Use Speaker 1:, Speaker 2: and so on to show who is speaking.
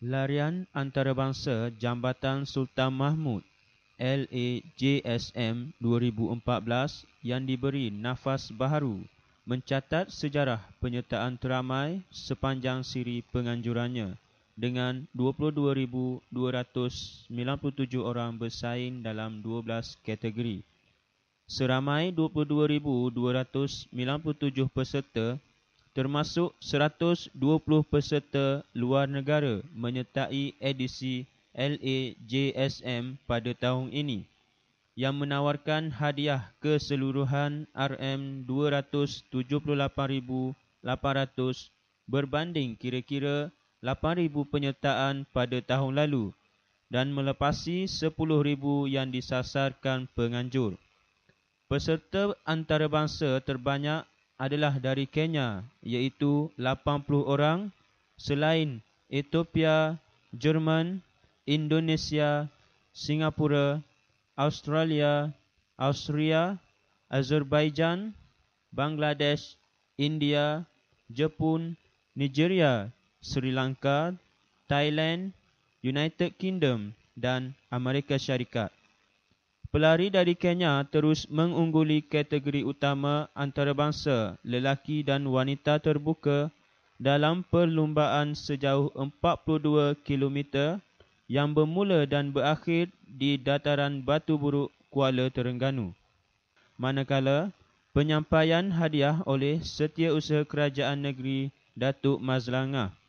Speaker 1: Larian Antarabangsa Jambatan Sultan Mahmud LAJSM 2014 yang diberi nafas baharu mencatat sejarah penyertaan teramai sepanjang siri penganjurannya dengan 22,297 orang bersaing dalam 12 kategori. Seramai 22,297 peserta termasuk 120 peserta luar negara menyertai edisi LAJSM pada tahun ini yang menawarkan hadiah keseluruhan RM278,800 berbanding kira-kira 8,000 penyertaan pada tahun lalu dan melepasi 10,000 yang disasarkan penganjur. Peserta antarabangsa terbanyak adalah dari Kenya iaitu 80 orang selain Ethiopia, Jerman, Indonesia, Singapura, Australia, Austria, Azerbaijan, Bangladesh, India, Jepun, Nigeria, Sri Lanka, Thailand, United Kingdom dan Amerika Syarikat pelari dari Kenya terus mengungguli kategori utama antarabangsa lelaki dan wanita terbuka dalam perlumbaan sejauh 42 km yang bermula dan berakhir di dataran Batu Buruk, Kuala Terengganu. Manakala, penyampaian hadiah oleh Setiausaha Kerajaan Negeri Datuk Mazlangah